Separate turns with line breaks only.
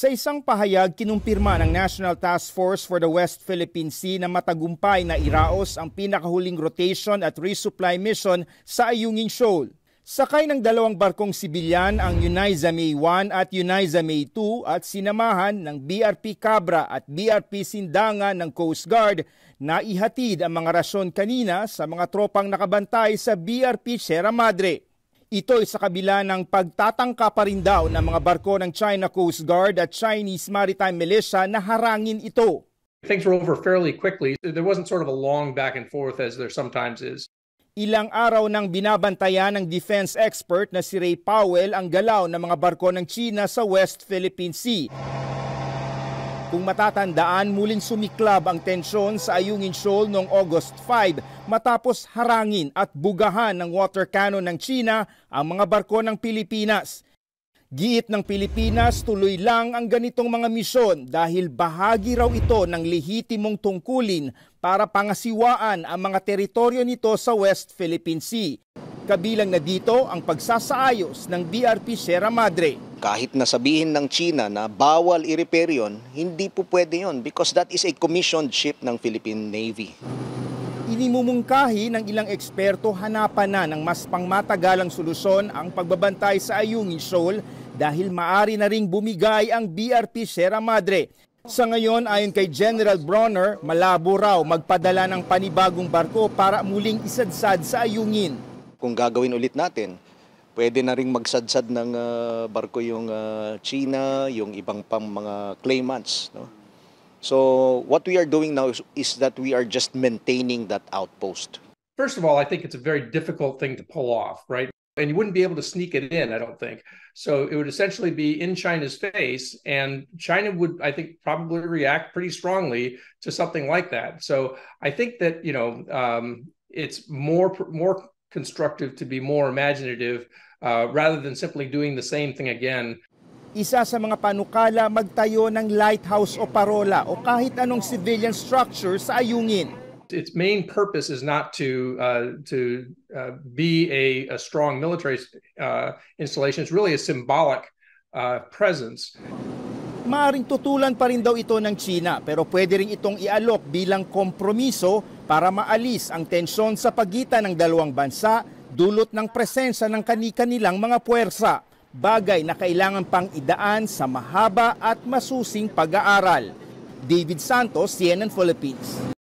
Sa isang pahayag, kinumpirma ng National Task Force for the West Philippine Sea na matagumpay na iraos ang pinakahuling rotation at resupply mission sa Ayungin Shoal. Sakay ng dalawang barkong sibilyan ang Unaiza May 1 at Unaiza May 2 at sinamahan ng BRP Cabra at BRP Sindanga ng Coast Guard na ihatid ang mga rasyon kanina sa mga tropang nakabantay sa BRP Sierra Madre. Ito ay sa kabila ng pagtatangka pa rin daw ng mga barko ng China Coast Guard at Chinese Maritime Militia na harangin ito. Things were over fairly
quickly. There wasn't sort of a long back and forth as there sometimes is.
Ilang araw nang binabantayan ng defense expert na si Ray Powell ang galaw ng mga barko ng China sa West Philippine Sea. Kung matatandaan, muling sumiklab ang tensyon sa Ayungin Shoal noong August 5 matapos harangin at bugahan ng water cannon ng China ang mga barko ng Pilipinas. Giit ng Pilipinas, tuloy lang ang ganitong mga misyon dahil bahagi raw ito ng lehitimong tungkulin para pangasiwaan ang mga teritoryo nito sa West Philippine Sea kabilang na dito ang pagsasaayos ng BRP Sierra Madre. Kahit na sabihin
ng China na bawal i-repair yun, hindi po pwede yun because that is a commissioned ship ng Philippine Navy.
Inimumungkahi ng ilang eksperto hanapan na ng mas pangmatagalang solusyon ang pagbabantay sa Ayungin Shoal dahil maari na ring bumigay ang BRP Sierra Madre. Sa ngayon, ayon kay General Bronner, malabo raw magpadala ng panibagong barko para muling isadsad sa Ayungin. kung
gagawin ulit natin, pwede na magsadsad ng uh, barko yung uh, China, yung ibang pang mga claimants. No? So what we are doing now is, is that we are just maintaining that outpost.
First of all, I think it's a very difficult thing to pull off, right? And you wouldn't be able to sneak it in, I don't think. So it would essentially be in China's face, and China would, I think, probably react pretty strongly to something like that. So I think that you know um, it's more more constructive, to be more imaginative, uh, rather than simply doing the same thing again. Isa sa
mga panukala magtayo ng lighthouse o parola o kahit anong civilian structure
sa ayungin. Its main purpose is not to uh, to uh, be a, a strong military uh, installation. It's really a symbolic uh, presence.
Maaring tutulan pa rin daw ito ng China pero pwede rin itong ialok bilang kompromiso para maalis ang tensyon sa pagitan ng dalawang bansa dulot ng presensya ng kani-kanilang mga puwersa, bagay na kailangan pang idaan sa mahaba at masusing pag-aaral. David Santos, CNN Philippines.